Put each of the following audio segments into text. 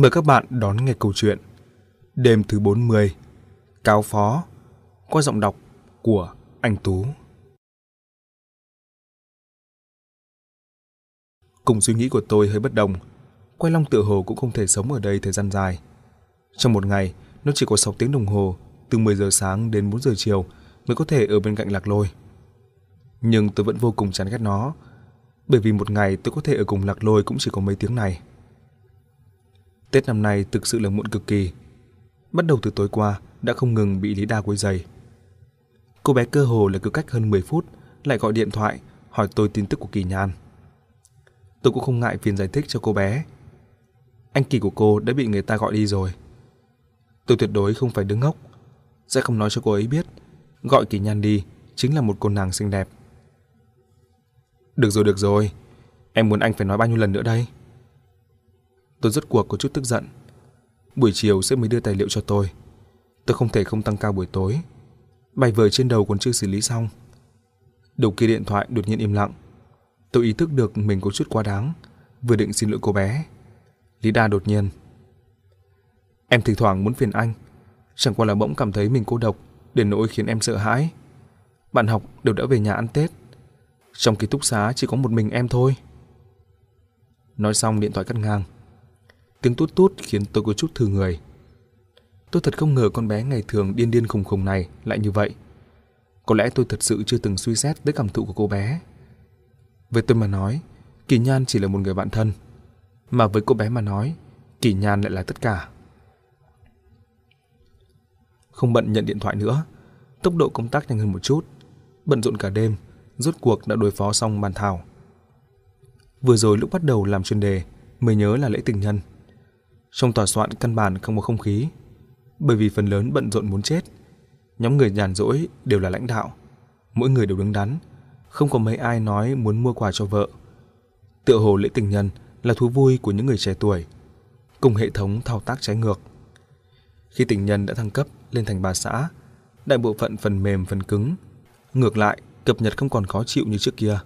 Mời các bạn đón nghe câu chuyện Đêm thứ 40 Cáo Phó Qua giọng đọc của Anh Tú Cùng suy nghĩ của tôi hơi bất đồng Quay Long tựa hồ cũng không thể sống ở đây thời gian dài Trong một ngày Nó chỉ có 6 tiếng đồng hồ Từ 10 giờ sáng đến 4 giờ chiều Mới có thể ở bên cạnh lạc lôi Nhưng tôi vẫn vô cùng chán ghét nó Bởi vì một ngày tôi có thể ở cùng lạc lôi cũng chỉ có mấy tiếng này Tết năm nay thực sự là muộn cực kỳ. Bắt đầu từ tối qua, đã không ngừng bị Lý Đa quấy giày. Cô bé cơ hồ là cứ cách hơn 10 phút lại gọi điện thoại hỏi tôi tin tức của Kỳ Nhan. Tôi cũng không ngại phiền giải thích cho cô bé. Anh Kỳ của cô đã bị người ta gọi đi rồi. Tôi tuyệt đối không phải đứng ngốc, sẽ không nói cho cô ấy biết gọi Kỳ Nhan đi chính là một cô nàng xinh đẹp. Được rồi, được rồi. Em muốn anh phải nói bao nhiêu lần nữa đây? tôi rất cuộc có chút tức giận. Buổi chiều sẽ mới đưa tài liệu cho tôi. Tôi không thể không tăng cao buổi tối. Bài vở trên đầu còn chưa xử lý xong. Đầu kia điện thoại đột nhiên im lặng. Tôi ý thức được mình có chút quá đáng, vừa định xin lỗi cô bé. Lý Đa đột nhiên. Em thỉnh thoảng muốn phiền anh, chẳng qua là bỗng cảm thấy mình cô độc, để nỗi khiến em sợ hãi. Bạn học đều đã về nhà ăn Tết. Trong ký túc xá chỉ có một mình em thôi. Nói xong điện thoại cắt ngang. Tiếng tút tút khiến tôi có chút thư người. Tôi thật không ngờ con bé ngày thường điên điên khùng khùng này lại như vậy. Có lẽ tôi thật sự chưa từng suy xét tới cảm thụ của cô bé. Với tôi mà nói, Kỳ Nhan chỉ là một người bạn thân. Mà với cô bé mà nói, Kỳ Nhan lại là tất cả. Không bận nhận điện thoại nữa, tốc độ công tác nhanh hơn một chút. Bận rộn cả đêm, rốt cuộc đã đối phó xong bàn thảo. Vừa rồi lúc bắt đầu làm chuyên đề, mới nhớ là lễ tình nhân – trong tòa soạn căn bản không có không khí, bởi vì phần lớn bận rộn muốn chết. Nhóm người nhàn rỗi đều là lãnh đạo, mỗi người đều đứng đắn, không có mấy ai nói muốn mua quà cho vợ. Tựa hồ lễ tình nhân là thú vui của những người trẻ tuổi, cùng hệ thống thao tác trái ngược. Khi tình nhân đã thăng cấp lên thành bà xã, đại bộ phận phần mềm phần cứng, ngược lại cập nhật không còn khó chịu như trước kia.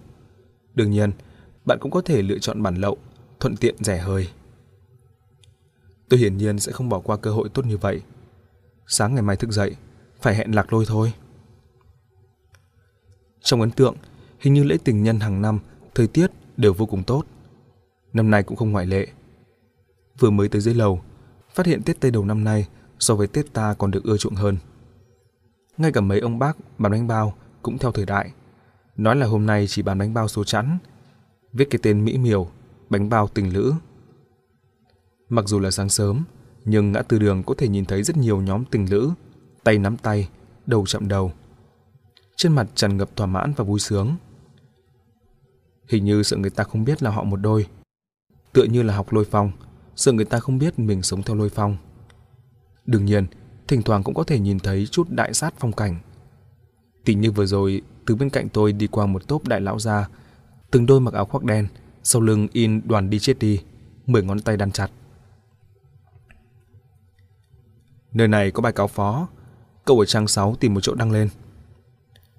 Đương nhiên, bạn cũng có thể lựa chọn bản lậu, thuận tiện rẻ hơi. Tôi hiển nhiên sẽ không bỏ qua cơ hội tốt như vậy. Sáng ngày mai thức dậy, phải hẹn lạc lôi thôi. Trong ấn tượng, hình như lễ tình nhân hàng năm, thời tiết đều vô cùng tốt. Năm nay cũng không ngoại lệ. Vừa mới tới dưới lầu, phát hiện Tết Tây đầu năm nay so với Tết ta còn được ưa chuộng hơn. Ngay cả mấy ông bác bán bánh bao cũng theo thời đại. Nói là hôm nay chỉ bán bánh bao số chẵn, viết cái tên mỹ miều, bánh bao tình lữ Mặc dù là sáng sớm, nhưng ngã tư đường có thể nhìn thấy rất nhiều nhóm tình lữ, tay nắm tay, đầu chạm đầu. Trên mặt tràn ngập thỏa mãn và vui sướng. Hình như sợ người ta không biết là họ một đôi. Tựa như là học lôi phong, sợ người ta không biết mình sống theo lôi phong. Đương nhiên, thỉnh thoảng cũng có thể nhìn thấy chút đại sát phong cảnh. Tình như vừa rồi, từ bên cạnh tôi đi qua một tốp đại lão gia, từng đôi mặc áo khoác đen, sau lưng in đoàn đi chết đi, mười ngón tay đan chặt. Nơi này có bài cáo phó. Cậu ở trang 6 tìm một chỗ đăng lên.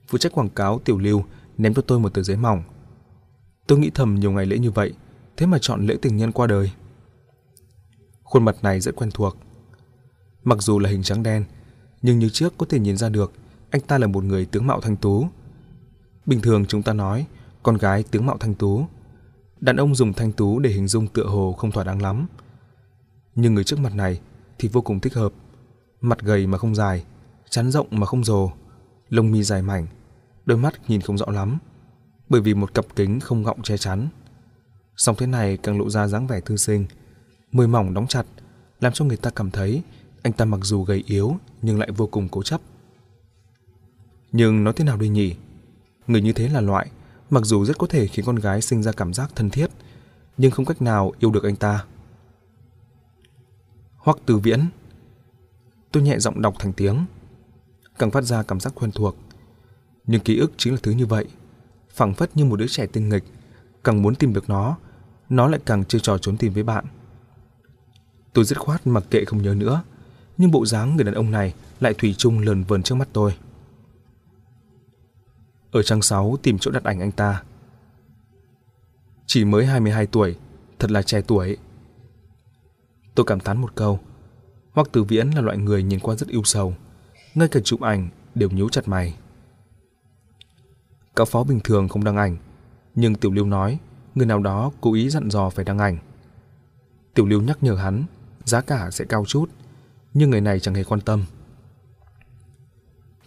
Phụ trách quảng cáo Tiểu Lưu ném cho tôi một tờ giấy mỏng. Tôi nghĩ thầm nhiều ngày lễ như vậy, thế mà chọn lễ tình nhân qua đời. Khuôn mặt này rất quen thuộc. Mặc dù là hình trắng đen, nhưng như trước có thể nhìn ra được anh ta là một người tướng mạo thanh tú. Bình thường chúng ta nói con gái tướng mạo thanh tú. Đàn ông dùng thanh tú để hình dung tựa hồ không thỏa đáng lắm. Nhưng người trước mặt này thì vô cùng thích hợp mặt gầy mà không dài, chán rộng mà không rồ, lông mi dài mảnh, đôi mắt nhìn không rõ lắm, bởi vì một cặp kính không gọng che chắn. Song thế này càng lộ ra dáng vẻ thư sinh, môi mỏng đóng chặt, làm cho người ta cảm thấy anh ta mặc dù gầy yếu nhưng lại vô cùng cố chấp. Nhưng nói thế nào đây nhỉ? Người như thế là loại, mặc dù rất có thể khiến con gái sinh ra cảm giác thân thiết, nhưng không cách nào yêu được anh ta. Hoặc từ viễn, Tôi nhẹ giọng đọc thành tiếng, càng phát ra cảm giác quen thuộc. Nhưng ký ức chính là thứ như vậy, phẳng phất như một đứa trẻ tinh nghịch, càng muốn tìm được nó, nó lại càng chơi trò trốn tìm với bạn. Tôi dứt khoát mặc kệ không nhớ nữa, nhưng bộ dáng người đàn ông này lại thủy chung lờn vờn trước mắt tôi. Ở trang 6 tìm chỗ đặt ảnh anh ta. Chỉ mới 22 tuổi, thật là trẻ tuổi. Tôi cảm thán một câu, Hoắc Tử Viễn là loại người nhìn qua rất yêu sầu, ngay cả chụp ảnh đều nhíu chặt mày. Các phó bình thường không đăng ảnh, nhưng Tiểu Lưu nói người nào đó cố ý dặn dò phải đăng ảnh. Tiểu Lưu nhắc nhở hắn, giá cả sẽ cao chút, nhưng người này chẳng hề quan tâm.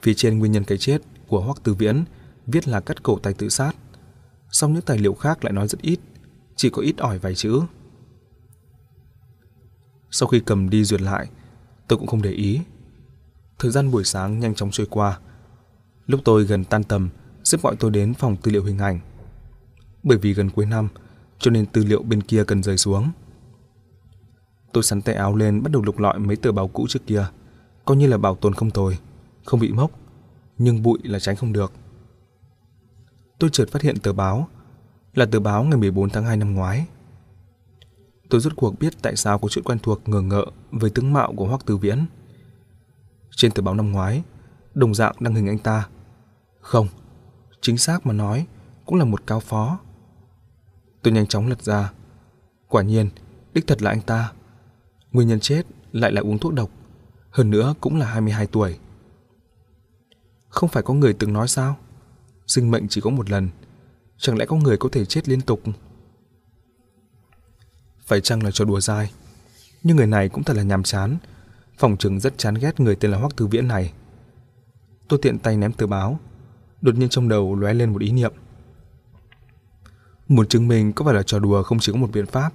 Phía trên nguyên nhân cái chết của Hoắc Tử Viễn viết là cắt cổ tay tự sát, song những tài liệu khác lại nói rất ít, chỉ có ít ỏi vài chữ. Sau khi cầm đi duyệt lại, tôi cũng không để ý. Thời gian buổi sáng nhanh chóng trôi qua. Lúc tôi gần tan tầm, sếp gọi tôi đến phòng tư liệu hình ảnh. Bởi vì gần cuối năm, cho nên tư liệu bên kia cần rời xuống. Tôi sắn tay áo lên bắt đầu lục lọi mấy tờ báo cũ trước kia, coi như là bảo tồn không tồi, không bị mốc, nhưng bụi là tránh không được. Tôi chợt phát hiện tờ báo, là tờ báo ngày 14 tháng 2 năm ngoái tôi rốt cuộc biết tại sao có chút quen thuộc ngờ ngợ với tướng mạo của Hoắc Tử Viễn. Trên tờ báo năm ngoái, đồng dạng đăng hình anh ta. Không, chính xác mà nói, cũng là một cao phó. Tôi nhanh chóng lật ra. Quả nhiên, đích thật là anh ta. Nguyên nhân chết lại là uống thuốc độc, hơn nữa cũng là 22 tuổi. Không phải có người từng nói sao? Sinh mệnh chỉ có một lần, chẳng lẽ có người có thể chết liên tục phải chăng là trò đùa dai. Nhưng người này cũng thật là nhàm chán. Phòng trừng rất chán ghét người tên là Hoắc Thư Viễn này. Tôi tiện tay ném tờ báo. Đột nhiên trong đầu lóe lên một ý niệm. Muốn chứng minh có phải là trò đùa không chỉ có một biện pháp.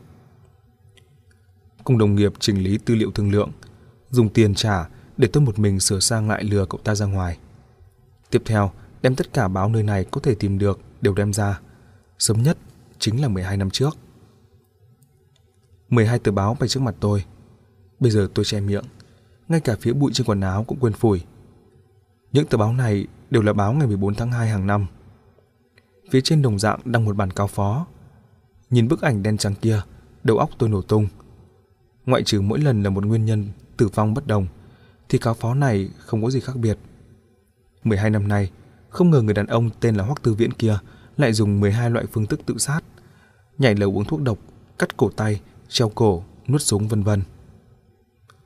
Cùng đồng nghiệp chỉnh lý tư liệu thương lượng, dùng tiền trả để tôi một mình sửa sang lại lừa cậu ta ra ngoài. Tiếp theo, đem tất cả báo nơi này có thể tìm được đều đem ra. Sớm nhất chính là 12 năm trước. 12 tờ báo bày trước mặt tôi. Bây giờ tôi che miệng, ngay cả phía bụi trên quần áo cũng quên phủi. Những tờ báo này đều là báo ngày 14 tháng 2 hàng năm. Phía trên đồng dạng đang một bản cao phó. Nhìn bức ảnh đen trắng kia, đầu óc tôi nổ tung. Ngoại trừ mỗi lần là một nguyên nhân tử vong bất đồng, thì cáo phó này không có gì khác biệt. 12 năm nay, không ngờ người đàn ông tên là Hoắc Tư Viễn kia lại dùng 12 loại phương thức tự sát. Nhảy lầu uống thuốc độc, cắt cổ tay, treo cổ, nuốt súng vân vân.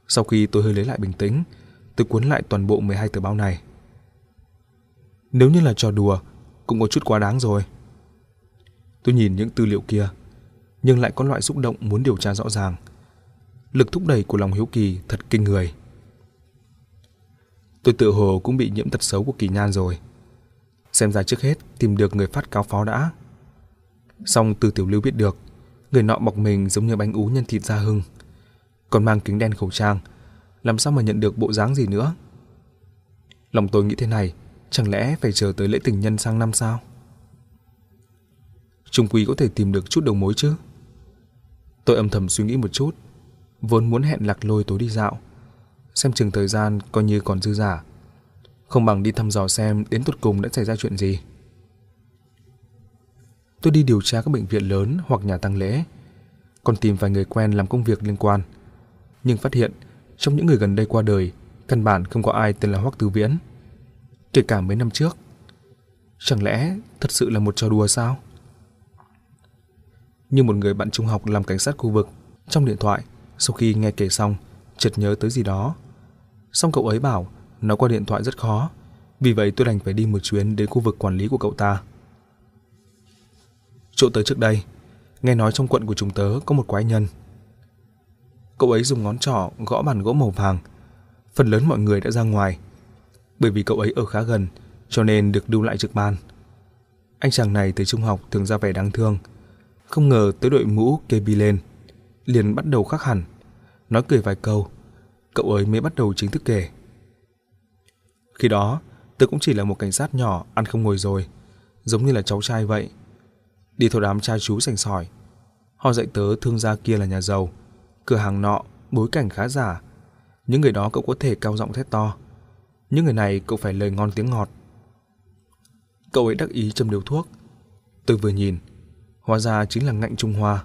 Sau khi tôi hơi lấy lại bình tĩnh, tôi cuốn lại toàn bộ 12 tờ báo này. Nếu như là trò đùa, cũng có chút quá đáng rồi. Tôi nhìn những tư liệu kia, nhưng lại có loại xúc động muốn điều tra rõ ràng. Lực thúc đẩy của lòng hiếu kỳ thật kinh người. Tôi tự hồ cũng bị nhiễm tật xấu của kỳ nhan rồi. Xem ra trước hết tìm được người phát cáo phó đã. Xong từ tiểu lưu biết được, Người nọ bọc mình giống như bánh ú nhân thịt da hưng. Còn mang kính đen khẩu trang, làm sao mà nhận được bộ dáng gì nữa? Lòng tôi nghĩ thế này, chẳng lẽ phải chờ tới lễ tình nhân sang năm sao? Trung Quý có thể tìm được chút đầu mối chứ? Tôi âm thầm suy nghĩ một chút, vốn muốn hẹn lạc lôi tối đi dạo, xem chừng thời gian coi như còn dư giả. Không bằng đi thăm dò xem đến tuột cùng đã xảy ra chuyện gì tôi đi điều tra các bệnh viện lớn hoặc nhà tăng lễ, còn tìm vài người quen làm công việc liên quan. Nhưng phát hiện, trong những người gần đây qua đời, căn bản không có ai tên là Hoắc Tư Viễn. Kể cả mấy năm trước. Chẳng lẽ thật sự là một trò đùa sao? Như một người bạn trung học làm cảnh sát khu vực, trong điện thoại, sau khi nghe kể xong, chợt nhớ tới gì đó. Xong cậu ấy bảo, nói qua điện thoại rất khó, vì vậy tôi đành phải đi một chuyến đến khu vực quản lý của cậu ta chỗ tới trước đây nghe nói trong quận của chúng tớ có một quái nhân cậu ấy dùng ngón trỏ gõ bàn gỗ màu vàng phần lớn mọi người đã ra ngoài bởi vì cậu ấy ở khá gần cho nên được lưu lại trực ban anh chàng này tới trung học thường ra vẻ đáng thương không ngờ tới đội mũ kê bi lên liền bắt đầu khắc hẳn nói cười vài câu cậu ấy mới bắt đầu chính thức kể khi đó tớ cũng chỉ là một cảnh sát nhỏ ăn không ngồi rồi giống như là cháu trai vậy đi theo đám cha chú sành sỏi. Họ dạy tớ thương gia kia là nhà giàu, cửa hàng nọ, bối cảnh khá giả. Những người đó cậu có thể cao giọng thét to. Những người này cậu phải lời ngon tiếng ngọt. Cậu ấy đắc ý châm điều thuốc. Tôi vừa nhìn, hóa ra chính là ngạnh Trung Hoa.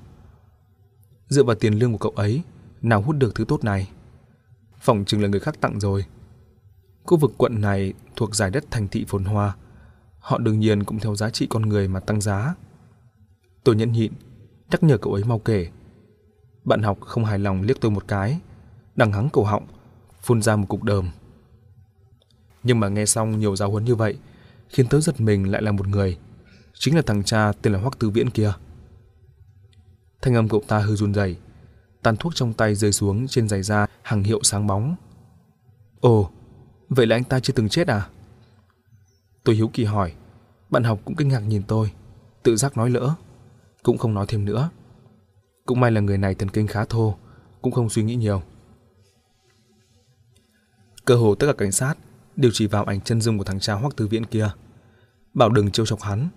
Dựa vào tiền lương của cậu ấy, nào hút được thứ tốt này. Phòng chừng là người khác tặng rồi. Khu vực quận này thuộc giải đất thành thị phồn hoa. Họ đương nhiên cũng theo giá trị con người mà tăng giá. Tôi nhẫn nhịn, chắc nhờ cậu ấy mau kể. Bạn học không hài lòng liếc tôi một cái, đằng hắng cổ họng, phun ra một cục đờm. Nhưng mà nghe xong nhiều giáo huấn như vậy, khiến tớ giật mình lại là một người, chính là thằng cha tên là Hoắc Tư Viễn kia. Thanh âm cậu ta hơi run rẩy, tàn thuốc trong tay rơi xuống trên giày da hàng hiệu sáng bóng. Ồ, vậy là anh ta chưa từng chết à? Tôi hiếu kỳ hỏi, bạn học cũng kinh ngạc nhìn tôi, tự giác nói lỡ cũng không nói thêm nữa. Cũng may là người này thần kinh khá thô, cũng không suy nghĩ nhiều. Cơ hồ tất cả cảnh sát đều chỉ vào ảnh chân dung của thằng cha hoắc tư viễn kia. Bảo đừng trêu chọc hắn,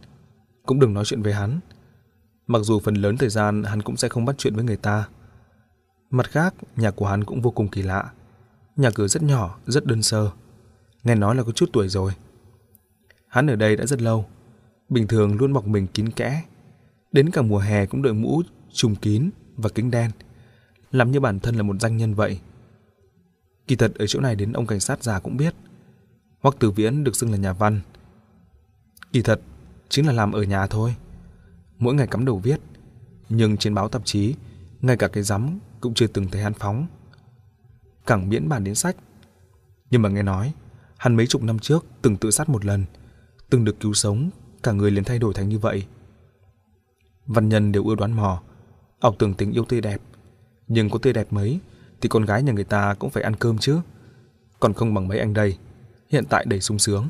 cũng đừng nói chuyện với hắn. Mặc dù phần lớn thời gian hắn cũng sẽ không bắt chuyện với người ta. Mặt khác, nhà của hắn cũng vô cùng kỳ lạ. Nhà cửa rất nhỏ, rất đơn sơ. Nghe nói là có chút tuổi rồi. Hắn ở đây đã rất lâu. Bình thường luôn bọc mình kín kẽ, Đến cả mùa hè cũng đội mũ trùm kín và kính đen, làm như bản thân là một danh nhân vậy. Kỳ thật ở chỗ này đến ông cảnh sát già cũng biết. Hoặc Từ Viễn được xưng là nhà văn. Kỳ thật chính là làm ở nhà thôi. Mỗi ngày cắm đầu viết, nhưng trên báo tạp chí, ngay cả cái rắm cũng chưa từng thấy hắn phóng. Cẳng miễn bản đến sách. Nhưng mà nghe nói, hắn mấy chục năm trước từng tự sát một lần, từng được cứu sống, cả người liền thay đổi thành như vậy. Văn nhân đều ưa đoán mò. ảo tưởng tình yêu tươi đẹp, nhưng có tươi đẹp mấy thì con gái nhà người ta cũng phải ăn cơm chứ. Còn không bằng mấy anh đây, hiện tại đầy sung sướng.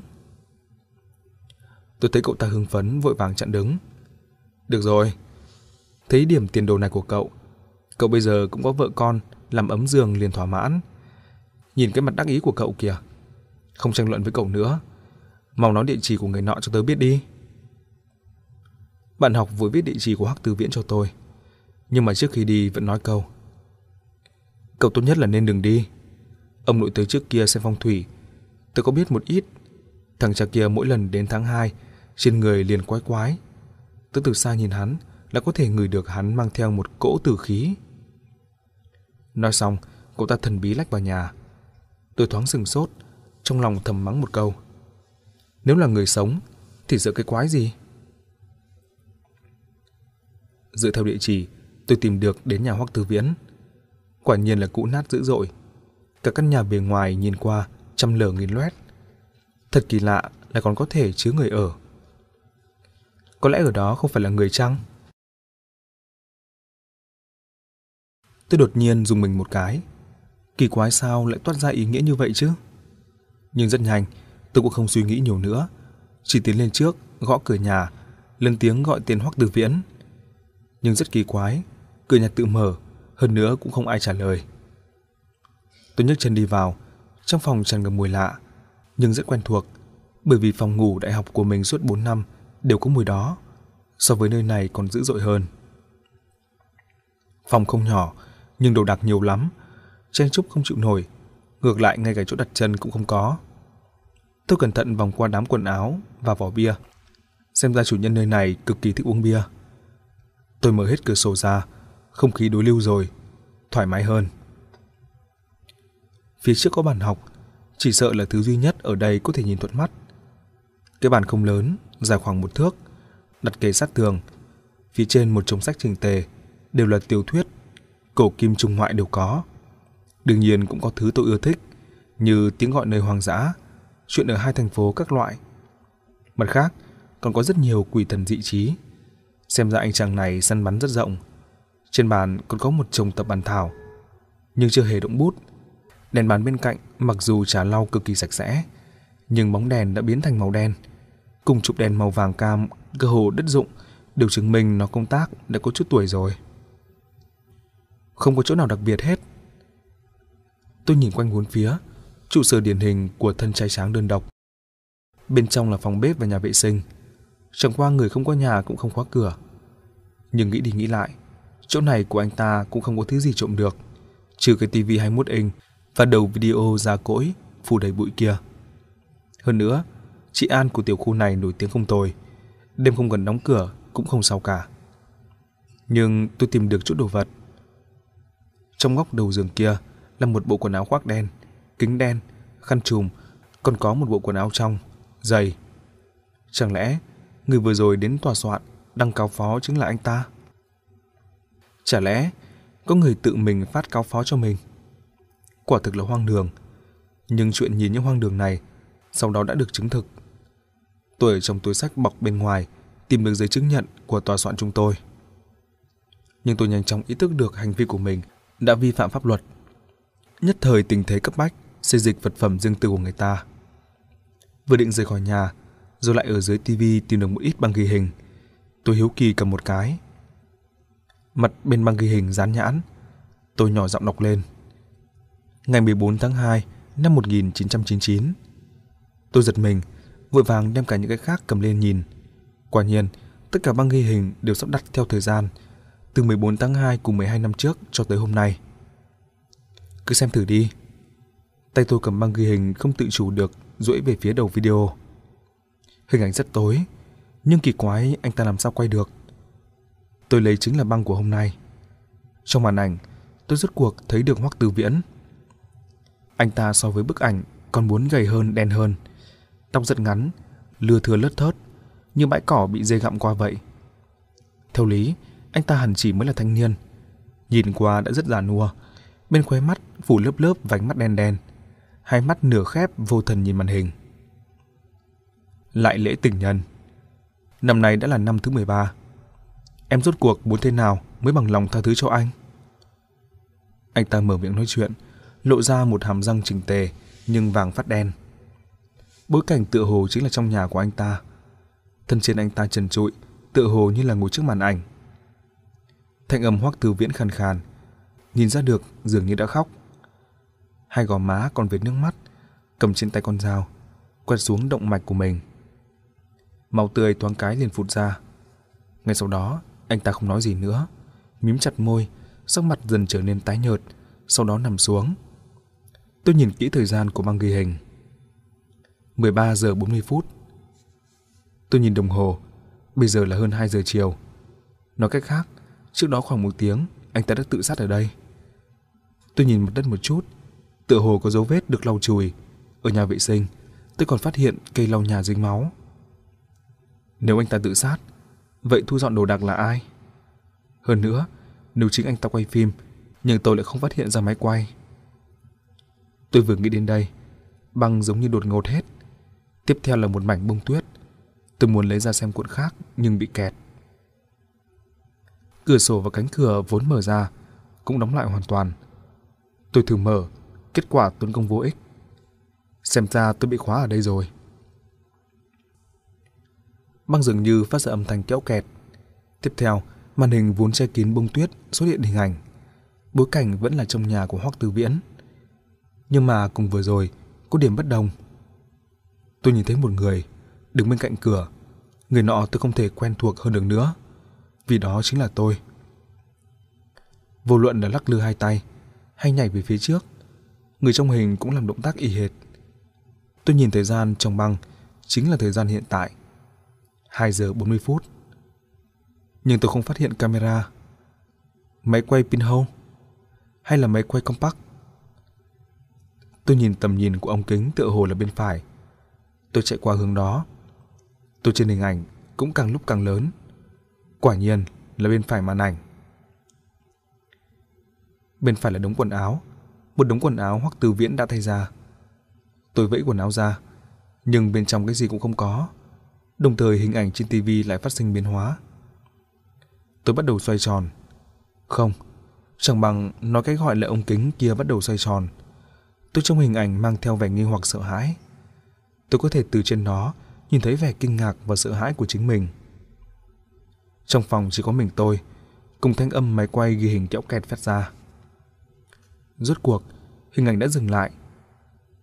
Tôi thấy cậu ta hưng phấn vội vàng chặn đứng. Được rồi, thấy điểm tiền đồ này của cậu, cậu bây giờ cũng có vợ con, làm ấm giường liền thỏa mãn. Nhìn cái mặt đắc ý của cậu kìa, không tranh luận với cậu nữa. Mong nói địa chỉ của người nọ cho tớ biết đi. Bạn học vừa viết địa chỉ của Hắc Từ Viễn cho tôi. Nhưng mà trước khi đi vẫn nói câu. Cậu tốt nhất là nên đừng đi. Ông nội tới trước kia xem phong thủy. Tôi có biết một ít. Thằng cha kia mỗi lần đến tháng 2, trên người liền quái quái. Tôi từ xa nhìn hắn là có thể ngửi được hắn mang theo một cỗ tử khí. Nói xong, cậu ta thần bí lách vào nhà. Tôi thoáng sừng sốt, trong lòng thầm mắng một câu. Nếu là người sống, thì sợ cái quái gì? Dựa theo địa chỉ, tôi tìm được đến nhà Hoắc Tư Viễn. Quả nhiên là cũ nát dữ dội. Cả căn nhà bề ngoài nhìn qua trăm lở nghìn loét. Thật kỳ lạ là còn có thể chứa người ở. Có lẽ ở đó không phải là người chăng? Tôi đột nhiên dùng mình một cái. Kỳ quái sao lại toát ra ý nghĩa như vậy chứ? Nhưng rất nhanh, tôi cũng không suy nghĩ nhiều nữa. Chỉ tiến lên trước, gõ cửa nhà, lên tiếng gọi tiền Hoắc Tử Viễn nhưng rất kỳ quái. Cửa nhà tự mở, hơn nữa cũng không ai trả lời. Tôi nhấc chân đi vào, trong phòng tràn ngập mùi lạ, nhưng rất quen thuộc, bởi vì phòng ngủ đại học của mình suốt 4 năm đều có mùi đó, so với nơi này còn dữ dội hơn. Phòng không nhỏ, nhưng đồ đạc nhiều lắm, chen chúc không chịu nổi, ngược lại ngay cả chỗ đặt chân cũng không có. Tôi cẩn thận vòng qua đám quần áo và vỏ bia. Xem ra chủ nhân nơi này cực kỳ thích uống bia. Tôi mở hết cửa sổ ra, không khí đối lưu rồi, thoải mái hơn. Phía trước có bàn học, chỉ sợ là thứ duy nhất ở đây có thể nhìn thuận mắt. Cái bàn không lớn, dài khoảng một thước, đặt kề sát tường. Phía trên một chồng sách trình tề, đều là tiểu thuyết, cổ kim trung ngoại đều có. Đương nhiên cũng có thứ tôi ưa thích, như tiếng gọi nơi hoang dã, chuyện ở hai thành phố các loại. Mặt khác, còn có rất nhiều quỷ thần dị trí, Xem ra anh chàng này săn bắn rất rộng. Trên bàn còn có một chồng tập bàn thảo, nhưng chưa hề động bút. Đèn bàn bên cạnh mặc dù trà lau cực kỳ sạch sẽ, nhưng bóng đèn đã biến thành màu đen. Cùng chụp đèn màu vàng cam cơ hồ đất dụng đều chứng minh nó công tác đã có chút tuổi rồi. Không có chỗ nào đặc biệt hết. Tôi nhìn quanh bốn phía, trụ sở điển hình của thân trai sáng đơn độc. Bên trong là phòng bếp và nhà vệ sinh. Chẳng qua người không có nhà cũng không khóa cửa nhưng nghĩ đi nghĩ lại, chỗ này của anh ta cũng không có thứ gì trộm được, trừ cái tivi 21 inch và đầu video ra cỗi phủ đầy bụi kia. Hơn nữa, chị An của tiểu khu này nổi tiếng không tồi, đêm không cần đóng cửa cũng không sao cả. Nhưng tôi tìm được chút đồ vật. Trong góc đầu giường kia là một bộ quần áo khoác đen, kính đen, khăn trùm, còn có một bộ quần áo trong, giày. Chẳng lẽ người vừa rồi đến tòa soạn đăng cáo phó chính là anh ta. Chả lẽ có người tự mình phát cáo phó cho mình? Quả thực là hoang đường. Nhưng chuyện nhìn những hoang đường này sau đó đã được chứng thực. Tôi ở trong túi sách bọc bên ngoài tìm được giấy chứng nhận của tòa soạn chúng tôi. Nhưng tôi nhanh chóng ý thức được hành vi của mình đã vi phạm pháp luật. Nhất thời tình thế cấp bách, xây dịch vật phẩm riêng tư của người ta. Vừa định rời khỏi nhà, rồi lại ở dưới tivi tìm được một ít băng ghi hình – Tôi hiếu kỳ cầm một cái. Mặt bên băng ghi hình dán nhãn. Tôi nhỏ giọng đọc lên. Ngày 14 tháng 2 năm 1999. Tôi giật mình, vội vàng đem cả những cái khác cầm lên nhìn. Quả nhiên, tất cả băng ghi hình đều sắp đặt theo thời gian, từ 14 tháng 2 cùng 12 năm trước cho tới hôm nay. Cứ xem thử đi. Tay tôi cầm băng ghi hình không tự chủ được duỗi về phía đầu video. Hình ảnh rất tối, nhưng kỳ quái anh ta làm sao quay được Tôi lấy chính là băng của hôm nay Trong màn ảnh Tôi rốt cuộc thấy được Hoắc Từ Viễn Anh ta so với bức ảnh Còn muốn gầy hơn đen hơn Tóc rất ngắn Lưa thừa lất thớt Như bãi cỏ bị dê gặm qua vậy Theo lý Anh ta hẳn chỉ mới là thanh niên Nhìn qua đã rất già nua Bên khóe mắt phủ lớp lớp vánh mắt đen đen Hai mắt nửa khép vô thần nhìn màn hình Lại lễ tình nhân Năm nay đã là năm thứ 13. Em rốt cuộc muốn thế nào mới bằng lòng tha thứ cho anh? Anh ta mở miệng nói chuyện, lộ ra một hàm răng chỉnh tề nhưng vàng phát đen. Bối cảnh tựa hồ chính là trong nhà của anh ta. Thân trên anh ta trần trụi, tựa hồ như là ngồi trước màn ảnh. Thanh âm hoắc từ viễn khàn khàn, nhìn ra được dường như đã khóc. Hai gò má còn vệt nước mắt, cầm trên tay con dao, quẹt xuống động mạch của mình màu tươi thoáng cái liền phụt ra. Ngay sau đó, anh ta không nói gì nữa, mím chặt môi, sắc mặt dần trở nên tái nhợt, sau đó nằm xuống. Tôi nhìn kỹ thời gian của băng ghi hình. 13 giờ 40 phút. Tôi nhìn đồng hồ, bây giờ là hơn 2 giờ chiều. Nói cách khác, trước đó khoảng một tiếng, anh ta đã tự sát ở đây. Tôi nhìn mặt đất một chút, tựa hồ có dấu vết được lau chùi. Ở nhà vệ sinh, tôi còn phát hiện cây lau nhà dính máu. Nếu anh ta tự sát, vậy thu dọn đồ đạc là ai? Hơn nữa, nếu chính anh ta quay phim, nhưng tôi lại không phát hiện ra máy quay. Tôi vừa nghĩ đến đây, băng giống như đột ngột hết. Tiếp theo là một mảnh bông tuyết. Tôi muốn lấy ra xem cuộn khác nhưng bị kẹt. Cửa sổ và cánh cửa vốn mở ra cũng đóng lại hoàn toàn. Tôi thử mở, kết quả tấn công vô ích. Xem ra tôi bị khóa ở đây rồi băng dường như phát ra âm thanh kéo kẹt. Tiếp theo, màn hình vốn che kín bông tuyết xuất hiện hình ảnh. Bối cảnh vẫn là trong nhà của Hoắc Tư Viễn. Nhưng mà cùng vừa rồi, có điểm bất đồng. Tôi nhìn thấy một người đứng bên cạnh cửa. Người nọ tôi không thể quen thuộc hơn được nữa. Vì đó chính là tôi. Vô luận là lắc lư hai tay hay nhảy về phía trước, người trong hình cũng làm động tác y hệt. Tôi nhìn thời gian trong băng chính là thời gian hiện tại – 2 giờ 40 phút. Nhưng tôi không phát hiện camera. Máy quay pinhole hay là máy quay compact? Tôi nhìn tầm nhìn của ống kính tựa hồ là bên phải. Tôi chạy qua hướng đó. Tôi trên hình ảnh cũng càng lúc càng lớn. Quả nhiên là bên phải màn ảnh. Bên phải là đống quần áo, một đống quần áo hoặc từ viễn đã thay ra. Tôi vẫy quần áo ra, nhưng bên trong cái gì cũng không có. Đồng thời hình ảnh trên TV lại phát sinh biến hóa. Tôi bắt đầu xoay tròn. Không, chẳng bằng nói cách gọi là ống kính kia bắt đầu xoay tròn. Tôi trong hình ảnh mang theo vẻ nghi hoặc sợ hãi. Tôi có thể từ trên nó nhìn thấy vẻ kinh ngạc và sợ hãi của chính mình. Trong phòng chỉ có mình tôi, cùng thanh âm máy quay ghi hình kẽo kẹt phát ra. Rốt cuộc, hình ảnh đã dừng lại.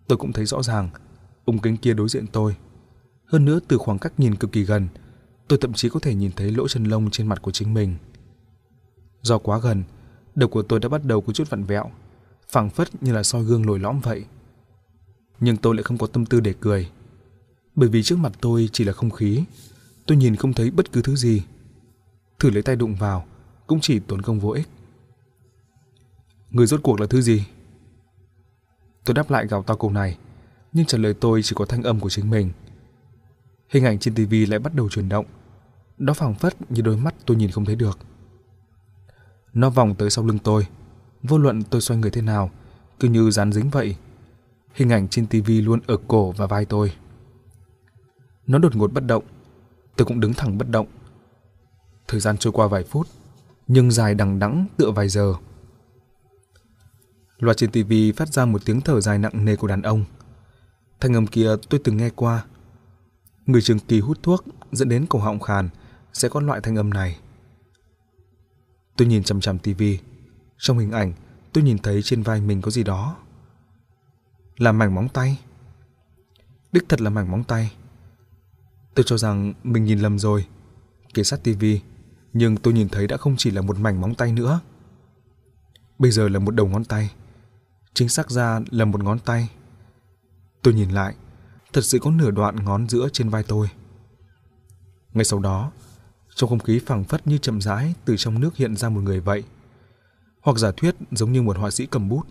Tôi cũng thấy rõ ràng, ống kính kia đối diện tôi hơn nữa từ khoảng cách nhìn cực kỳ gần, tôi thậm chí có thể nhìn thấy lỗ chân lông trên mặt của chính mình. Do quá gần, đầu của tôi đã bắt đầu có chút vặn vẹo, phẳng phất như là soi gương lồi lõm vậy. Nhưng tôi lại không có tâm tư để cười, bởi vì trước mặt tôi chỉ là không khí, tôi nhìn không thấy bất cứ thứ gì. Thử lấy tay đụng vào, cũng chỉ tốn công vô ích. Người rốt cuộc là thứ gì? Tôi đáp lại gào to câu này, nhưng trả lời tôi chỉ có thanh âm của chính mình – hình ảnh trên tivi lại bắt đầu chuyển động. Đó phảng phất như đôi mắt tôi nhìn không thấy được. Nó vòng tới sau lưng tôi. Vô luận tôi xoay người thế nào, cứ như dán dính vậy. Hình ảnh trên tivi luôn ở cổ và vai tôi. Nó đột ngột bất động. Tôi cũng đứng thẳng bất động. Thời gian trôi qua vài phút, nhưng dài đằng đẵng tựa vài giờ. Loa trên tivi phát ra một tiếng thở dài nặng nề của đàn ông. Thanh âm kia tôi từng nghe qua, Người trường kỳ hút thuốc dẫn đến cổ họng khàn sẽ có loại thanh âm này. Tôi nhìn chằm chằm tivi. Trong hình ảnh, tôi nhìn thấy trên vai mình có gì đó. Là mảnh móng tay. Đích thật là mảnh móng tay. Tôi cho rằng mình nhìn lầm rồi. Kể sát tivi, nhưng tôi nhìn thấy đã không chỉ là một mảnh móng tay nữa. Bây giờ là một đầu ngón tay. Chính xác ra là một ngón tay. Tôi nhìn lại, thật sự có nửa đoạn ngón giữa trên vai tôi. Ngay sau đó, trong không khí phẳng phất như chậm rãi từ trong nước hiện ra một người vậy. Hoặc giả thuyết giống như một họa sĩ cầm bút,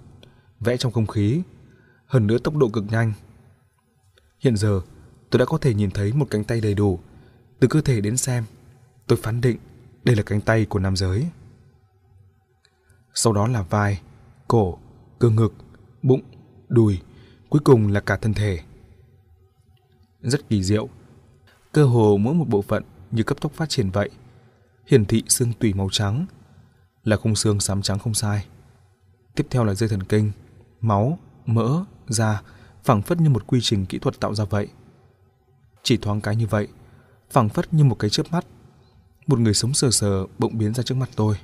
vẽ trong không khí, hơn nữa tốc độ cực nhanh. Hiện giờ, tôi đã có thể nhìn thấy một cánh tay đầy đủ, từ cơ thể đến xem, tôi phán định đây là cánh tay của nam giới. Sau đó là vai, cổ, cơ ngực, bụng, đùi, cuối cùng là cả thân thể rất kỳ diệu. Cơ hồ mỗi một bộ phận như cấp tốc phát triển vậy, hiển thị xương tủy màu trắng, là khung xương xám trắng không sai. Tiếp theo là dây thần kinh, máu, mỡ, da, phẳng phất như một quy trình kỹ thuật tạo ra vậy. Chỉ thoáng cái như vậy, phẳng phất như một cái chớp mắt. Một người sống sờ sờ bỗng biến ra trước mặt tôi.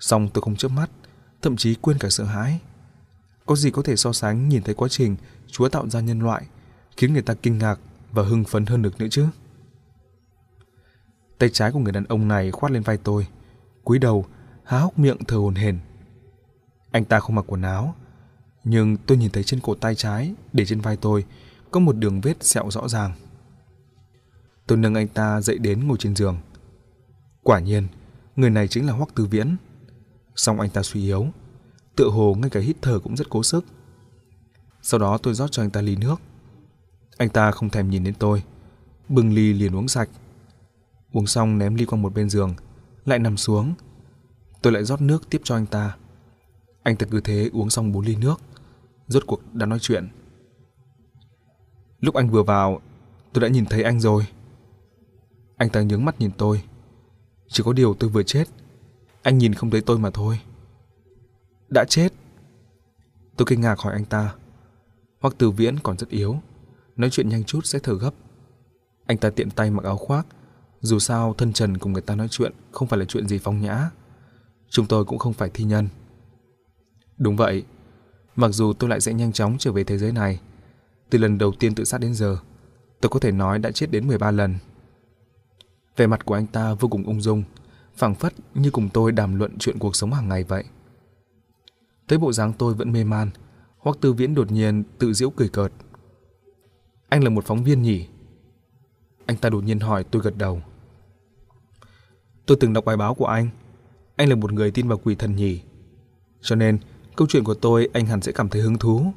Xong tôi không chớp mắt, thậm chí quên cả sợ hãi. Có gì có thể so sánh nhìn thấy quá trình Chúa tạo ra nhân loại khiến người ta kinh ngạc và hưng phấn hơn được nữa chứ. Tay trái của người đàn ông này khoát lên vai tôi, cúi đầu, há hốc miệng thở hồn hển. Anh ta không mặc quần áo, nhưng tôi nhìn thấy trên cổ tay trái để trên vai tôi có một đường vết sẹo rõ ràng. Tôi nâng anh ta dậy đến ngồi trên giường. Quả nhiên, người này chính là Hoắc Tư Viễn. Song anh ta suy yếu, tựa hồ ngay cả hít thở cũng rất cố sức. Sau đó tôi rót cho anh ta ly nước, anh ta không thèm nhìn đến tôi, bưng ly liền uống sạch. Uống xong ném ly qua một bên giường, lại nằm xuống. Tôi lại rót nước tiếp cho anh ta. Anh ta cứ thế uống xong bốn ly nước, rốt cuộc đã nói chuyện. Lúc anh vừa vào, tôi đã nhìn thấy anh rồi. Anh ta nhướng mắt nhìn tôi. Chỉ có điều tôi vừa chết, anh nhìn không thấy tôi mà thôi. Đã chết. Tôi kinh ngạc hỏi anh ta. Hoặc từ viễn còn rất yếu, nói chuyện nhanh chút sẽ thở gấp. Anh ta tiện tay mặc áo khoác, dù sao thân trần cùng người ta nói chuyện không phải là chuyện gì phong nhã. Chúng tôi cũng không phải thi nhân. Đúng vậy, mặc dù tôi lại sẽ nhanh chóng trở về thế giới này, từ lần đầu tiên tự sát đến giờ, tôi có thể nói đã chết đến 13 lần. Vẻ mặt của anh ta vô cùng ung dung, phảng phất như cùng tôi đàm luận chuyện cuộc sống hàng ngày vậy. Thấy bộ dáng tôi vẫn mê man, Hoắc Tư Viễn đột nhiên tự giễu cười cợt. Anh là một phóng viên nhỉ? Anh ta đột nhiên hỏi tôi gật đầu. Tôi từng đọc bài báo của anh. Anh là một người tin vào quỷ thần nhỉ? Cho nên, câu chuyện của tôi anh hẳn sẽ cảm thấy hứng thú.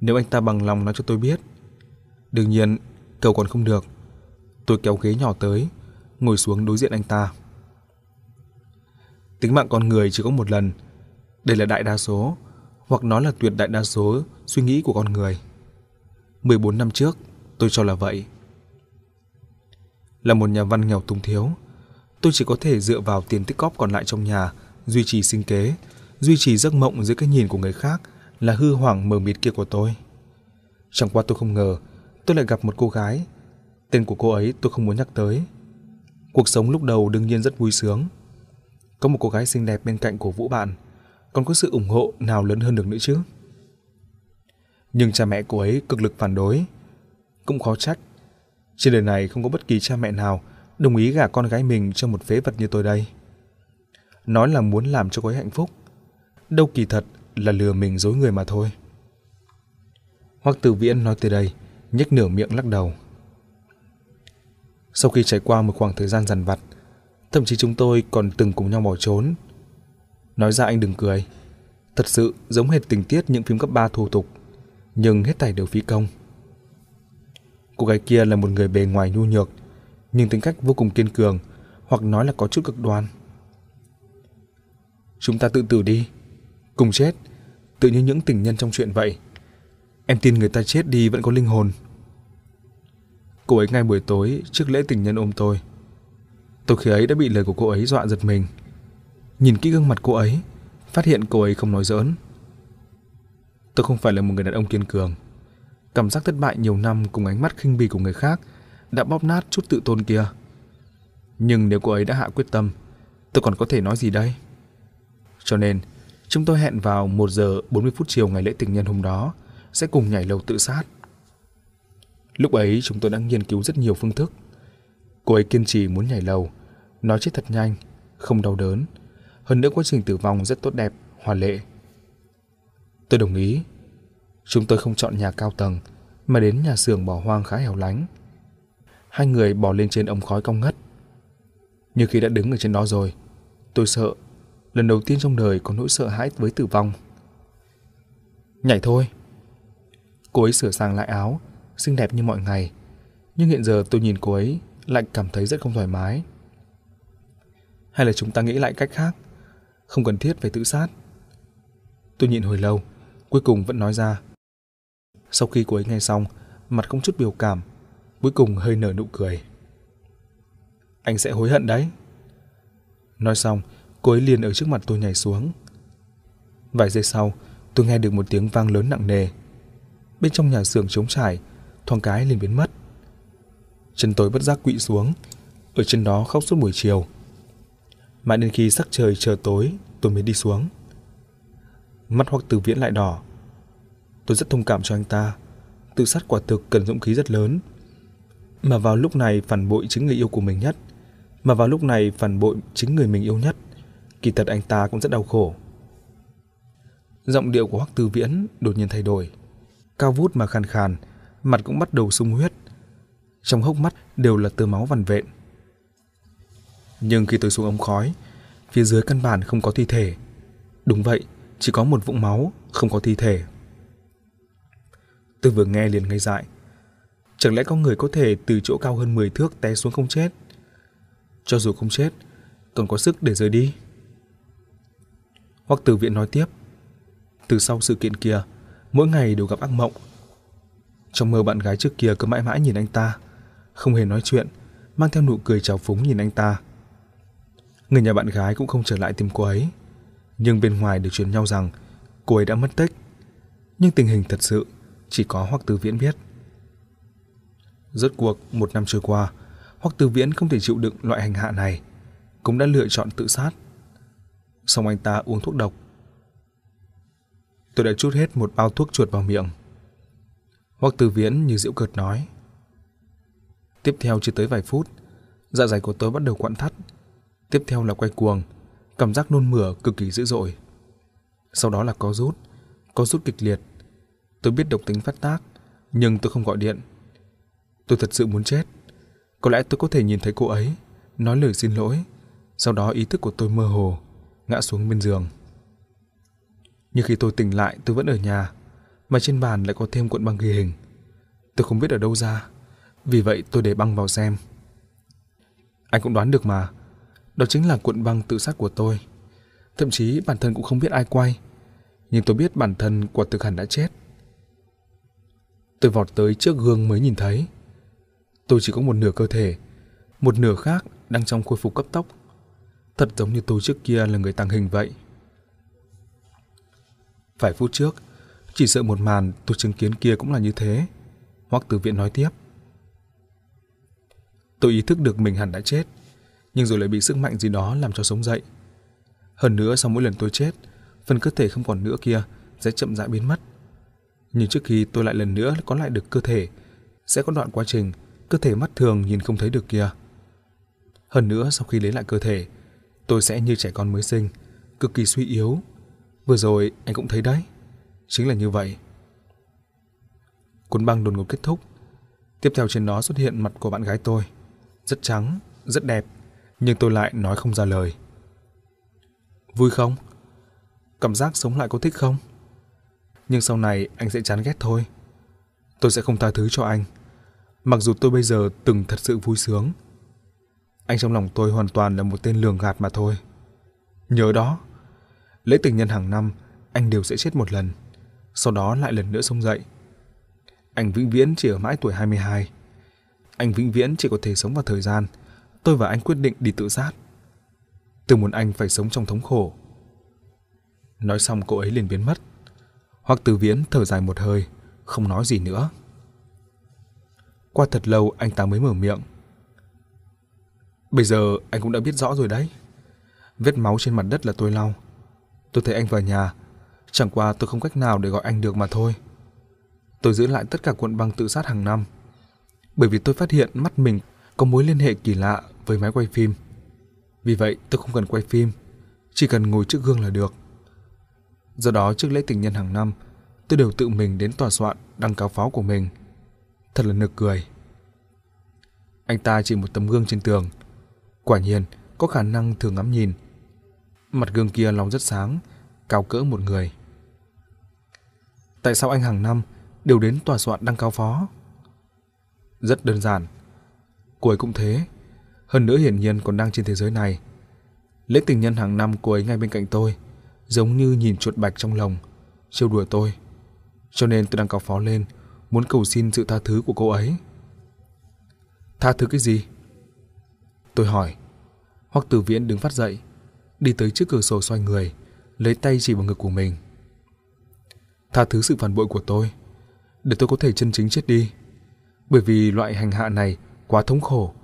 Nếu anh ta bằng lòng nói cho tôi biết. Đương nhiên, cầu còn không được. Tôi kéo ghế nhỏ tới, ngồi xuống đối diện anh ta. Tính mạng con người chỉ có một lần. Đây là đại đa số, hoặc nó là tuyệt đại đa số suy nghĩ của con người. 14 năm trước, tôi cho là vậy. Là một nhà văn nghèo túng thiếu, tôi chỉ có thể dựa vào tiền tích cóp còn lại trong nhà, duy trì sinh kế, duy trì giấc mộng dưới cái nhìn của người khác là hư hoảng mờ mịt kia của tôi. Chẳng qua tôi không ngờ, tôi lại gặp một cô gái. Tên của cô ấy tôi không muốn nhắc tới. Cuộc sống lúc đầu đương nhiên rất vui sướng. Có một cô gái xinh đẹp bên cạnh của Vũ bạn, còn có sự ủng hộ nào lớn hơn được nữa chứ? nhưng cha mẹ cô ấy cực lực phản đối. Cũng khó trách. Trên đời này không có bất kỳ cha mẹ nào đồng ý gả con gái mình cho một phế vật như tôi đây. Nói là muốn làm cho cô ấy hạnh phúc. Đâu kỳ thật là lừa mình dối người mà thôi. hoặc từ Viễn nói từ đây, nhếch nửa miệng lắc đầu. Sau khi trải qua một khoảng thời gian dằn vặt, thậm chí chúng tôi còn từng cùng nhau bỏ trốn. Nói ra anh đừng cười, thật sự giống hệt tình tiết những phim cấp 3 thủ tục nhưng hết tài đều phí công. Cô gái kia là một người bề ngoài nhu nhược, nhưng tính cách vô cùng kiên cường, hoặc nói là có chút cực đoan. Chúng ta tự tử đi, cùng chết, tự như những tình nhân trong chuyện vậy. Em tin người ta chết đi vẫn có linh hồn. Cô ấy ngay buổi tối trước lễ tình nhân ôm tôi. Tôi khi ấy đã bị lời của cô ấy dọa giật mình. Nhìn kỹ gương mặt cô ấy, phát hiện cô ấy không nói giỡn. Tôi không phải là một người đàn ông kiên cường. Cảm giác thất bại nhiều năm cùng ánh mắt khinh bỉ của người khác đã bóp nát chút tự tôn kia. Nhưng nếu cô ấy đã hạ quyết tâm, tôi còn có thể nói gì đây? Cho nên, chúng tôi hẹn vào 1 giờ 40 phút chiều ngày lễ tình nhân hôm đó sẽ cùng nhảy lầu tự sát. Lúc ấy chúng tôi đã nghiên cứu rất nhiều phương thức. Cô ấy kiên trì muốn nhảy lầu, nói chết thật nhanh, không đau đớn. Hơn nữa quá trình tử vong rất tốt đẹp, hòa lệ. Tôi đồng ý. Chúng tôi không chọn nhà cao tầng, mà đến nhà xưởng bỏ hoang khá hẻo lánh. Hai người bỏ lên trên ống khói cong ngất. Như khi đã đứng ở trên đó rồi, tôi sợ. Lần đầu tiên trong đời có nỗi sợ hãi với tử vong. Nhảy thôi. Cô ấy sửa sang lại áo, xinh đẹp như mọi ngày. Nhưng hiện giờ tôi nhìn cô ấy lại cảm thấy rất không thoải mái. Hay là chúng ta nghĩ lại cách khác, không cần thiết phải tự sát. Tôi nhịn hồi lâu, cuối cùng vẫn nói ra. Sau khi cô ấy nghe xong, mặt không chút biểu cảm, cuối cùng hơi nở nụ cười. Anh sẽ hối hận đấy. Nói xong, cô ấy liền ở trước mặt tôi nhảy xuống. Vài giây sau, tôi nghe được một tiếng vang lớn nặng nề. Bên trong nhà xưởng trống trải, thoáng cái liền biến mất. Chân tôi bất giác quỵ xuống, ở trên đó khóc suốt buổi chiều. Mãi đến khi sắc trời chờ tối, tôi mới đi xuống mắt hoặc từ viễn lại đỏ. Tôi rất thông cảm cho anh ta. Tự sát quả thực cần dũng khí rất lớn. Mà vào lúc này phản bội chính người yêu của mình nhất. Mà vào lúc này phản bội chính người mình yêu nhất. Kỳ thật anh ta cũng rất đau khổ. Giọng điệu của Hoắc Tư Viễn đột nhiên thay đổi. Cao vút mà khàn khàn, mặt cũng bắt đầu sung huyết. Trong hốc mắt đều là tơ máu vằn vện. Nhưng khi tôi xuống ống khói, phía dưới căn bản không có thi thể. Đúng vậy, chỉ có một vũng máu, không có thi thể. Tôi vừa nghe liền ngây dại. Chẳng lẽ có người có thể từ chỗ cao hơn 10 thước té xuống không chết? Cho dù không chết, còn có sức để rời đi. Hoặc từ viện nói tiếp. Từ sau sự kiện kia, mỗi ngày đều gặp ác mộng. Trong mơ bạn gái trước kia cứ mãi mãi nhìn anh ta, không hề nói chuyện, mang theo nụ cười trào phúng nhìn anh ta. Người nhà bạn gái cũng không trở lại tìm cô ấy nhưng bên ngoài được truyền nhau rằng cô ấy đã mất tích. Nhưng tình hình thật sự chỉ có Hoắc Tư Viễn biết. Rốt cuộc, một năm trôi qua, Hoắc Tư Viễn không thể chịu đựng loại hành hạ này, cũng đã lựa chọn tự sát. Xong anh ta uống thuốc độc. Tôi đã chút hết một bao thuốc chuột vào miệng. Hoắc Tư Viễn như diễu cợt nói. Tiếp theo chưa tới vài phút, dạ dày của tôi bắt đầu quặn thắt. Tiếp theo là quay cuồng, cảm giác nôn mửa cực kỳ dữ dội. Sau đó là có rút, có rút kịch liệt. Tôi biết độc tính phát tác, nhưng tôi không gọi điện. Tôi thật sự muốn chết. Có lẽ tôi có thể nhìn thấy cô ấy, nói lời xin lỗi. Sau đó ý thức của tôi mơ hồ, ngã xuống bên giường. Nhưng khi tôi tỉnh lại tôi vẫn ở nhà, mà trên bàn lại có thêm cuộn băng ghi hình. Tôi không biết ở đâu ra, vì vậy tôi để băng vào xem. Anh cũng đoán được mà, đó chính là cuộn băng tự sát của tôi. Thậm chí bản thân cũng không biết ai quay. Nhưng tôi biết bản thân quả thực hẳn đã chết. Tôi vọt tới trước gương mới nhìn thấy. Tôi chỉ có một nửa cơ thể, một nửa khác đang trong khôi phục cấp tốc. Thật giống như tôi trước kia là người tàng hình vậy. Vài phút trước, chỉ sợ một màn tôi chứng kiến kia cũng là như thế. hoặc từ Viện nói tiếp. Tôi ý thức được mình hẳn đã chết nhưng rồi lại bị sức mạnh gì đó làm cho sống dậy. Hơn nữa sau mỗi lần tôi chết, phần cơ thể không còn nữa kia sẽ chậm rãi biến mất. Nhưng trước khi tôi lại lần nữa có lại được cơ thể, sẽ có đoạn quá trình cơ thể mắt thường nhìn không thấy được kia. Hơn nữa sau khi lấy lại cơ thể, tôi sẽ như trẻ con mới sinh, cực kỳ suy yếu. Vừa rồi anh cũng thấy đấy, chính là như vậy. Cuốn băng đột ngột kết thúc. Tiếp theo trên nó xuất hiện mặt của bạn gái tôi, rất trắng, rất đẹp, nhưng tôi lại nói không ra lời. Vui không? Cảm giác sống lại có thích không? Nhưng sau này anh sẽ chán ghét thôi. Tôi sẽ không tha thứ cho anh. Mặc dù tôi bây giờ từng thật sự vui sướng. Anh trong lòng tôi hoàn toàn là một tên lường gạt mà thôi. Nhớ đó, lễ tình nhân hàng năm anh đều sẽ chết một lần, sau đó lại lần nữa sống dậy. Anh vĩnh viễn chỉ ở mãi tuổi 22. Anh vĩnh viễn chỉ có thể sống vào thời gian – tôi và anh quyết định đi tự sát. Tôi muốn anh phải sống trong thống khổ. Nói xong cô ấy liền biến mất. Hoặc từ viễn thở dài một hơi, không nói gì nữa. Qua thật lâu anh ta mới mở miệng. Bây giờ anh cũng đã biết rõ rồi đấy. Vết máu trên mặt đất là tôi lau. Tôi thấy anh vào nhà, chẳng qua tôi không cách nào để gọi anh được mà thôi. Tôi giữ lại tất cả cuộn băng tự sát hàng năm. Bởi vì tôi phát hiện mắt mình có mối liên hệ kỳ lạ với máy quay phim. Vì vậy, tôi không cần quay phim, chỉ cần ngồi trước gương là được. Do đó, trước lễ tình nhân hàng năm, tôi đều tự mình đến tòa soạn đăng cáo pháo của mình. Thật là nực cười. Anh ta chỉ một tấm gương trên tường. Quả nhiên, có khả năng thường ngắm nhìn. Mặt gương kia lòng rất sáng, cao cỡ một người. Tại sao anh hàng năm đều đến tòa soạn đăng cáo phó? Rất đơn giản. Cô ấy cũng thế hơn nữa hiển nhiên còn đang trên thế giới này. Lễ tình nhân hàng năm cô ấy ngay bên cạnh tôi, giống như nhìn chuột bạch trong lồng, trêu đùa tôi. Cho nên tôi đang cào phó lên, muốn cầu xin sự tha thứ của cô ấy. Tha thứ cái gì? Tôi hỏi. Hoặc từ viễn đứng phát dậy, đi tới trước cửa sổ xoay người, lấy tay chỉ vào ngực của mình. Tha thứ sự phản bội của tôi, để tôi có thể chân chính chết đi. Bởi vì loại hành hạ này quá thống khổ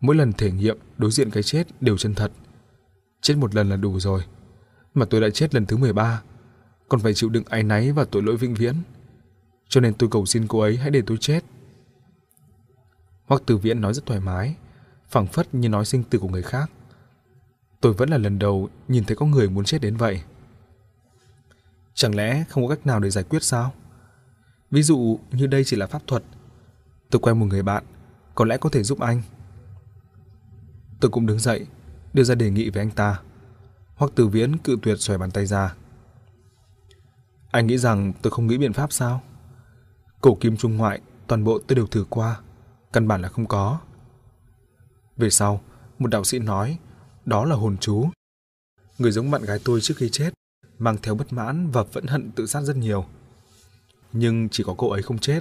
Mỗi lần thể nghiệm đối diện cái chết đều chân thật. Chết một lần là đủ rồi. Mà tôi đã chết lần thứ 13, còn phải chịu đựng áy náy và tội lỗi vĩnh viễn. Cho nên tôi cầu xin cô ấy hãy để tôi chết. hoặc từ Viễn nói rất thoải mái, phẳng phất như nói sinh từ của người khác. Tôi vẫn là lần đầu nhìn thấy có người muốn chết đến vậy. Chẳng lẽ không có cách nào để giải quyết sao? Ví dụ như đây chỉ là pháp thuật. Tôi quen một người bạn, có lẽ có thể giúp anh. Tôi cũng đứng dậy, đưa ra đề nghị với anh ta. Hoắc Tử Viễn cự tuyệt xòe bàn tay ra. Anh nghĩ rằng tôi không nghĩ biện pháp sao? Cổ kim trung ngoại, toàn bộ tôi đều thử qua, căn bản là không có. Về sau, một đạo sĩ nói, đó là hồn chú. Người giống bạn gái tôi trước khi chết, mang theo bất mãn và vẫn hận tự sát rất nhiều. Nhưng chỉ có cô ấy không chết.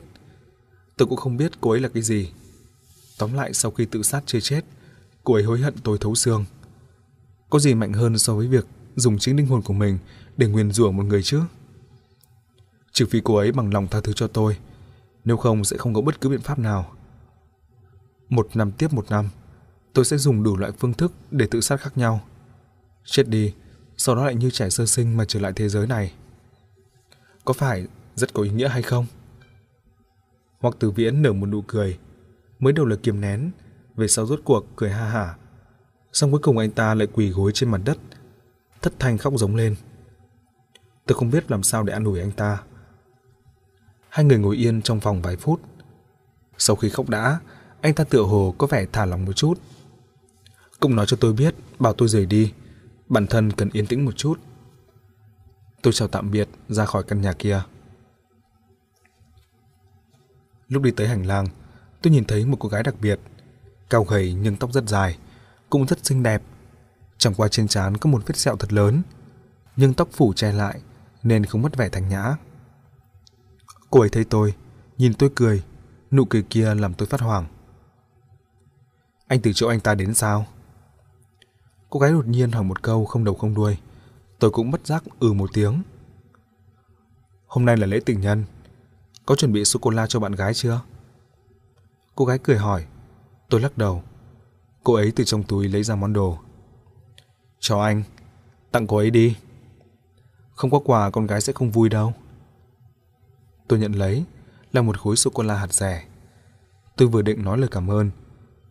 Tôi cũng không biết cô ấy là cái gì. Tóm lại sau khi tự sát chưa chết, cô ấy hối hận tôi thấu xương. Có gì mạnh hơn so với việc dùng chính linh hồn của mình để nguyền rủa một người chứ? Trừ phi cô ấy bằng lòng tha thứ cho tôi, nếu không sẽ không có bất cứ biện pháp nào. Một năm tiếp một năm, tôi sẽ dùng đủ loại phương thức để tự sát khác nhau. Chết đi, sau đó lại như trẻ sơ sinh mà trở lại thế giới này. Có phải rất có ý nghĩa hay không? Hoặc từ viễn nở một nụ cười, mới đầu là kiềm nén, về sau rốt cuộc cười ha hả. Xong cuối cùng anh ta lại quỳ gối trên mặt đất, thất thanh khóc giống lên. Tôi không biết làm sao để an ủi anh ta. Hai người ngồi yên trong phòng vài phút. Sau khi khóc đã, anh ta tựa hồ có vẻ thả lòng một chút. Cũng nói cho tôi biết, bảo tôi rời đi. Bản thân cần yên tĩnh một chút. Tôi chào tạm biệt ra khỏi căn nhà kia. Lúc đi tới hành lang, tôi nhìn thấy một cô gái đặc biệt cao gầy nhưng tóc rất dài, cũng rất xinh đẹp. Chẳng qua trên trán có một vết sẹo thật lớn, nhưng tóc phủ che lại nên không mất vẻ thanh nhã. Cô ấy thấy tôi, nhìn tôi cười, nụ cười kia làm tôi phát hoảng. Anh từ chỗ anh ta đến sao? Cô gái đột nhiên hỏi một câu không đầu không đuôi. Tôi cũng bất giác ừ một tiếng. Hôm nay là lễ tình nhân. Có chuẩn bị sô-cô-la cho bạn gái chưa? Cô gái cười hỏi. Tôi lắc đầu. Cô ấy từ trong túi lấy ra món đồ. Cho anh, tặng cô ấy đi. Không có quà con gái sẽ không vui đâu. Tôi nhận lấy là một khối sô-cô-la hạt rẻ. Tôi vừa định nói lời cảm ơn,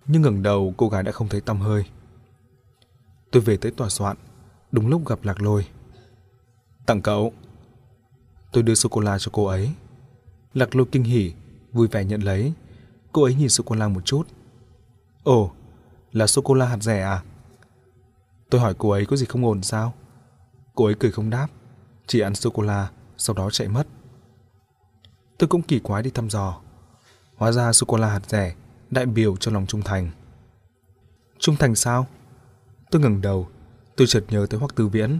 nhưng ngẩng đầu cô gái đã không thấy tăm hơi. Tôi về tới tòa soạn, đúng lúc gặp Lạc Lôi. Tặng cậu. Tôi đưa sô-cô-la cho cô ấy. Lạc Lôi kinh hỉ, vui vẻ nhận lấy. Cô ấy nhìn sô-cô-la một chút, Ồ, là sô-cô-la hạt rẻ à? Tôi hỏi cô ấy có gì không ổn sao? Cô ấy cười không đáp, chỉ ăn sô-cô-la, sau đó chạy mất. Tôi cũng kỳ quái đi thăm dò. Hóa ra sô-cô-la hạt rẻ đại biểu cho lòng trung thành. Trung thành sao? Tôi ngẩng đầu, tôi chợt nhớ tới Hoắc Tư Viễn.